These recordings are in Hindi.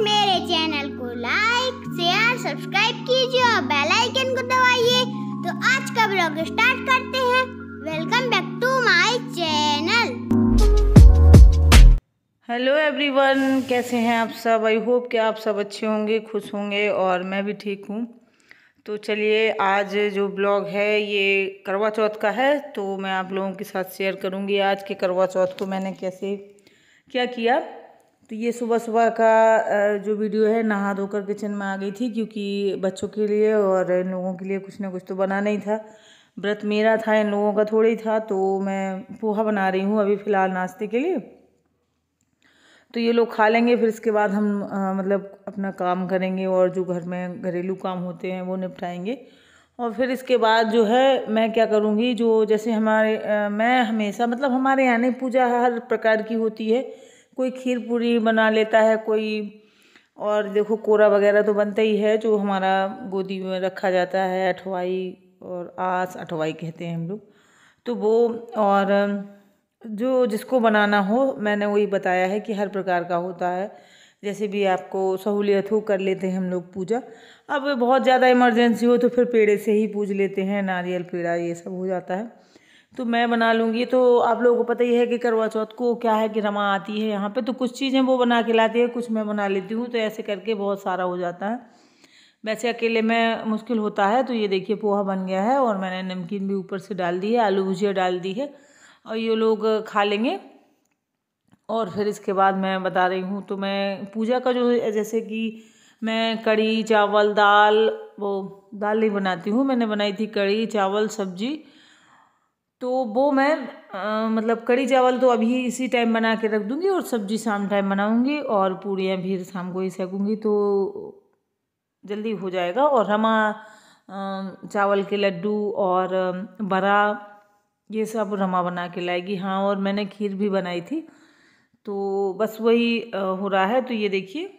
मेरे चैनल को लाइक शेयर सब्सक्राइब कीजिए और बेल आइकन को दबाइए तो आज का ब्लॉग स्टार्ट करते हैं welcome back to my channel hello everyone कैसे हैं आप सब आई होप कि आप सब अच्छे होंगे खुश होंगे और मैं भी ठीक हूँ तो चलिए आज जो ब्लॉग है ये करवा चौथ का है तो मैं आप लोगों के साथ शेयर करूँगी आज के करवा चौथ को मैंने कैसे क्या किया तो ये सुबह सुबह का जो वीडियो है नहा धोकर किचन में आ गई थी क्योंकि बच्चों के लिए और इन लोगों के लिए कुछ ना कुछ तो बनाना ही था व्रत मेरा था इन लोगों का थोड़ा ही था तो मैं पोहा बना रही हूँ अभी फ़िलहाल नाश्ते के लिए तो ये लोग खा लेंगे फिर इसके बाद हम आ, मतलब अपना काम करेंगे और जो घर में घरेलू काम होते हैं वो निपटाएंगे और फिर इसके बाद जो है मैं क्या करूँगी जो जैसे हमारे आ, मैं हमेशा मतलब हमारे यहाँ पूजा हर प्रकार की होती है कोई खीर पूरी बना लेता है कोई और देखो कोरा वगैरह तो बनता ही है जो हमारा गोदी में रखा जाता है अठवाई और आस अठवाई कहते हैं हम लोग तो वो और जो जिसको बनाना हो मैंने वही बताया है कि हर प्रकार का होता है जैसे भी आपको सहूलियत हो कर लेते हैं हम लोग पूजा अब बहुत ज़्यादा इमरजेंसी हो तो फिर पेड़े से ही पूज लेते हैं नारियल पेड़ा ये सब हो जाता है तो मैं बना लूँगी तो आप लोगों को पता ही है कि करवा चौथ को क्या है कि रमा आती है यहाँ पे तो कुछ चीज़ें वो बना के लाती है कुछ मैं बना लेती हूँ तो ऐसे करके बहुत सारा हो जाता है वैसे अकेले में मुश्किल होता है तो ये देखिए पोहा बन गया है और मैंने नमकीन भी ऊपर से डाल दी है आलू भुजिया डाल दी है और ये लोग खा लेंगे और फिर इसके बाद मैं बता रही हूँ तो मैं पूजा का जो जैसे कि मैं कड़ी चावल दाल वो दाल नहीं बनाती हूँ मैंने बनाई थी कड़ी चावल सब्जी तो वो मैं आ, मतलब कड़ी चावल तो अभी इसी टाइम बना के रख दूँगी और सब्जी शाम टाइम बनाऊँगी और पूड़ियाँ भी शाम को ही सेकूँगी तो जल्दी हो जाएगा और हम चावल के लड्डू और बड़ा ये सब रमा बना के लाएगी हाँ और मैंने खीर भी बनाई थी तो बस वही हो रहा है तो ये देखिए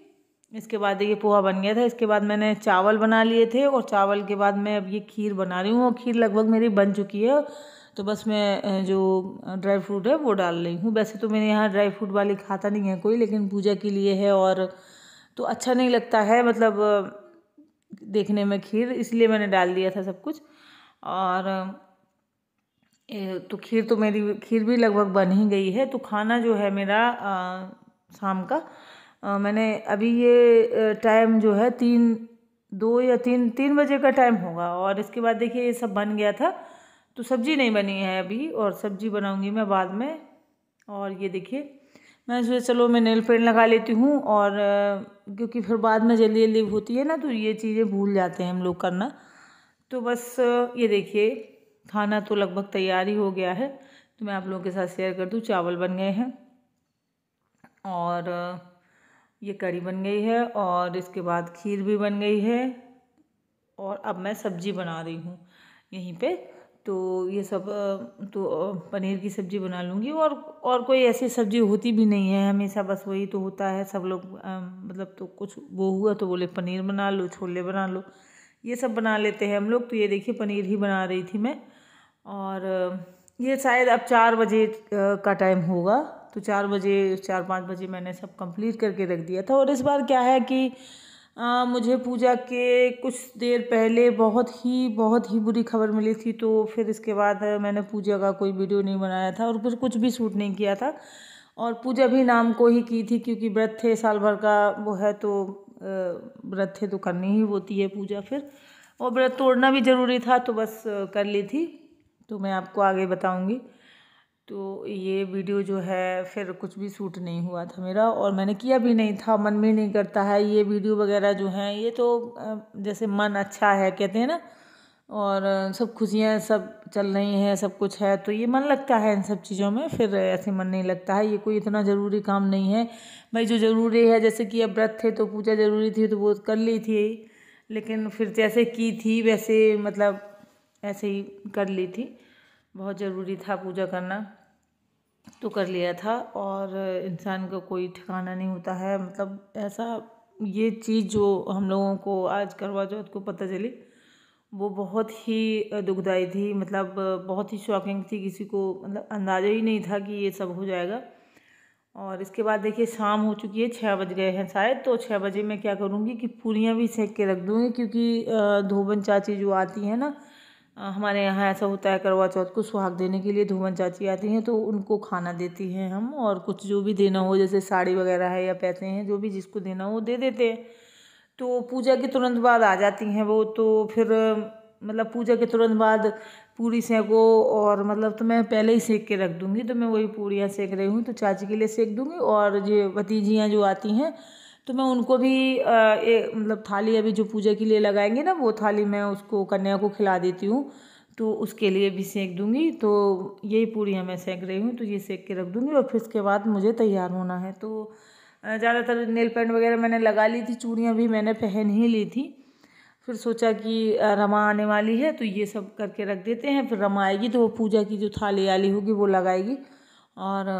इसके बाद ये पोहा बन गया था इसके बाद मैंने चावल बना लिए थे और चावल के बाद मैं अब ये खीर बना रही हूँ और खीर लगभग मेरी बन चुकी है तो बस मैं जो ड्राई फ्रूट है वो डाल रही हूँ वैसे तो मैंने यहाँ ड्राई फ्रूट वाली खाता नहीं है कोई लेकिन पूजा के लिए है और तो अच्छा नहीं लगता है मतलब देखने में खीर इसलिए मैंने डाल दिया था सब कुछ और तो खीर तो मेरी खीर भी लगभग बन ही गई है तो खाना जो है मेरा आ, शाम का आ, मैंने अभी ये टाइम जो है तीन दो या तीन तीन बजे का टाइम होगा और इसके बाद देखिए ये सब बन गया था तो सब्ज़ी नहीं बनी है अभी और सब्ज़ी बनाऊंगी मैं बाद में और ये देखिए मैं सोचा चलो मैं नेल पेंट लगा लेती हूँ और क्योंकि फिर बाद में जल्दी जल्दी होती है ना तो ये चीज़ें भूल जाते हैं हम लोग करना तो बस ये देखिए खाना तो लगभग तैयार ही हो गया है तो मैं आप लोगों के साथ शेयर कर दूँ चावल बन गए हैं और ये कड़ी बन गई है और इसके बाद खीर भी बन गई है और अब मैं सब्ज़ी बना रही हूँ यहीं पे तो ये सब तो पनीर की सब्ज़ी बना लूँगी और और कोई ऐसी सब्ज़ी होती भी नहीं है हमेशा बस वही तो होता है सब लोग मतलब तो कुछ वो हुआ तो बोले पनीर बना लो छोले बना लो ये सब बना लेते हैं हम लोग तो ये देखिए पनीर ही बना रही थी मैं और ये शायद अब चार बजे का टाइम होगा तो चार बजे चार पाँच बजे मैंने सब कंप्लीट करके रख दिया था और इस बार क्या है कि मुझे पूजा के कुछ देर पहले बहुत ही बहुत ही बुरी खबर मिली थी तो फिर इसके बाद मैंने पूजा का कोई वीडियो नहीं बनाया था और फिर कुछ भी शूट नहीं किया था और पूजा भी नाम को ही की थी क्योंकि व्रत थे साल भर का वो है तो व्रत थे तो करनी ही होती है पूजा फिर और व्रत तोड़ना भी ज़रूरी था तो बस कर ली थी तो मैं आपको आगे बताऊँगी तो ये वीडियो जो है फिर कुछ भी सूट नहीं हुआ था मेरा और मैंने किया भी नहीं था मन भी नहीं करता है ये वीडियो वगैरह जो हैं ये तो जैसे मन अच्छा है कहते हैं ना और सब खुशियाँ सब चल रही हैं सब कुछ है तो ये मन लगता है इन सब चीज़ों में फिर ऐसे मन नहीं लगता है ये कोई इतना ज़रूरी काम नहीं है भाई जो ज़रूरी है जैसे कि अब व्रत थे तो पूजा ज़रूरी थी तो वो कर ली थी लेकिन फिर जैसे की थी वैसे मतलब ऐसे ही कर ली थी बहुत ज़रूरी था पूजा करना तो कर लिया था और इंसान का कोई ठिकाना नहीं होता है मतलब ऐसा ये चीज़ जो हम लोगों को आज करवा चौथ को पता चली वो बहुत ही दुखदाई थी मतलब बहुत ही शॉकिंग थी किसी को मतलब अंदाज़ा ही नहीं था कि ये सब हो जाएगा और इसके बाद देखिए शाम हो चुकी है छः बज गए हैं शायद तो छः बजे मैं क्या करूँगी कि पूरियाँ भी सेक के रख दूँगी क्योंकि धोबन चाची जो आती है ना हमारे यहाँ ऐसा होता है करवा चौथ को सुहाग देने के लिए धूमन चाची आती हैं तो उनको खाना देती हैं हम और कुछ जो भी देना हो जैसे साड़ी वगैरह है या पैसे हैं जो भी जिसको देना हो दे देते हैं तो पूजा के तुरंत बाद आ जाती हैं वो तो फिर मतलब पूजा के तुरंत बाद पूरी सेको और मतलब तो मैं पहले ही सेक के रख दूँगी तो मैं वही पूड़ियाँ सेक रही हूँ तो चाची के लिए सेक दूँगी और ये भतीजियाँ जो आती हैं तो मैं उनको भी ए, मतलब थाली अभी जो पूजा के लिए लगाएंगे ना वो थाली मैं उसको कन्या को खिला देती हूँ तो उसके लिए भी सेंक दूँगी तो यही पूड़ियाँ मैं सेंक रही हूँ तो ये सेंक के रख दूँगी और फिर उसके बाद मुझे तैयार होना है तो ज़्यादातर नेल पेंट वगैरह मैंने लगा ली थी चूड़ियाँ भी मैंने पहन ही ली थी फिर सोचा कि रमा आने वाली है तो ये सब करके रख देते हैं फिर रमा आएगी तो वो पूजा की जो थाली आली होगी वो लगाएगी और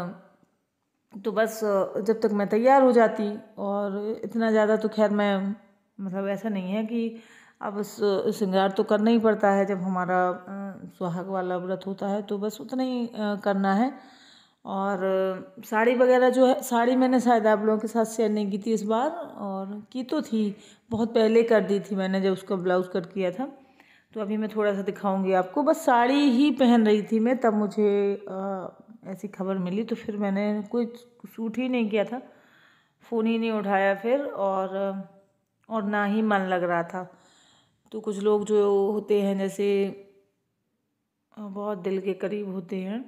तो बस जब तक मैं तैयार हो जाती और इतना ज़्यादा तो खैर मैं मतलब ऐसा नहीं है कि अब श्रृंगार तो करना ही पड़ता है जब हमारा सुहाग वाला व्रत होता है तो बस उतना ही करना है और साड़ी वगैरह जो है साड़ी मैंने शायद आप लोगों के साथ शेयर नहीं की थी इस बार और की तो थी बहुत पहले कर दी थी मैंने जब उसका ब्लाउज़ कट किया था तो अभी मैं थोड़ा सा दिखाऊंगी आपको बस साड़ी ही पहन रही थी मैं तब मुझे ऐसी खबर मिली तो फिर मैंने कोई सूट ही नहीं किया था फ़ोन ही नहीं उठाया फिर और और ना ही मन लग रहा था तो कुछ लोग जो होते हैं जैसे बहुत दिल के करीब होते हैं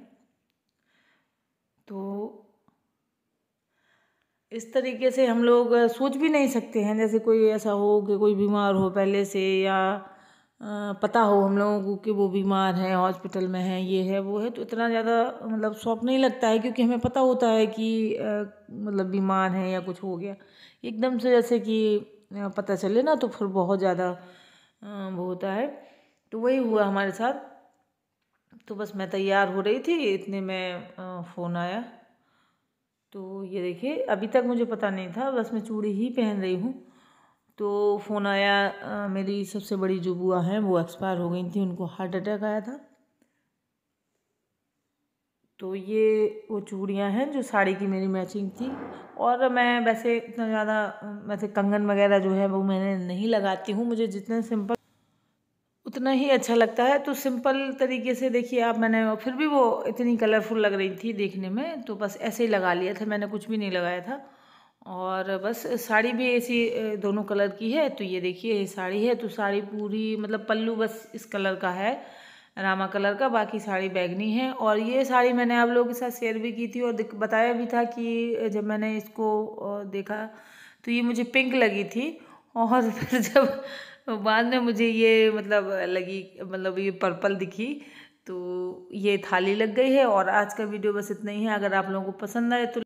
तो इस तरीके से हम लोग सोच भी नहीं सकते हैं जैसे कोई ऐसा हो कि कोई बीमार हो पहले से या पता हो हम लोगों को कि वो बीमार है हॉस्पिटल में है ये है वो है तो इतना ज़्यादा मतलब शौक नहीं लगता है क्योंकि हमें पता होता है कि मतलब बीमार है या कुछ हो गया एकदम से जैसे कि पता चले ना तो फिर बहुत ज़्यादा वो होता है तो वही हुआ हमारे साथ तो बस मैं तैयार हो रही थी इतने में फ़ोन आया तो ये देखिए अभी तक मुझे पता नहीं था बस मैं चूड़ी ही पहन रही हूँ तो फ़ोन आया आ, मेरी सबसे बड़ी जो बुआ हैं वो एक्सपायर हो गई थी उनको हार्ट अटैक आया था तो ये वो चूड़ियाँ हैं जो साड़ी की मेरी मैचिंग थी और मैं वैसे इतना ज़्यादा वैसे कंगन वगैरह जो है वो मैंने नहीं लगाती हूँ मुझे जितना सिंपल उतना ही अच्छा लगता है तो सिंपल तरीके से देखिए आप मैंने फिर भी वो इतनी कलरफुल लग रही थी देखने में तो बस ऐसे ही लगा लिया था मैंने कुछ भी नहीं लगाया था और बस साड़ी भी ऐसी दोनों कलर की है तो ये देखिए ये साड़ी है तो साड़ी पूरी मतलब पल्लू बस इस कलर का है रामा कलर का बाकी साड़ी बैगनी है और ये साड़ी मैंने आप लोगों के साथ शेयर भी की थी और बताया भी था कि जब मैंने इसको देखा तो ये मुझे पिंक लगी थी और फिर जब बाद में मुझे ये मतलब लगी मतलब ये पर्पल दिखी तो ये थाली लग गई है और आज का वीडियो बस इतना ही है अगर आप लोगों को पसंद आए तो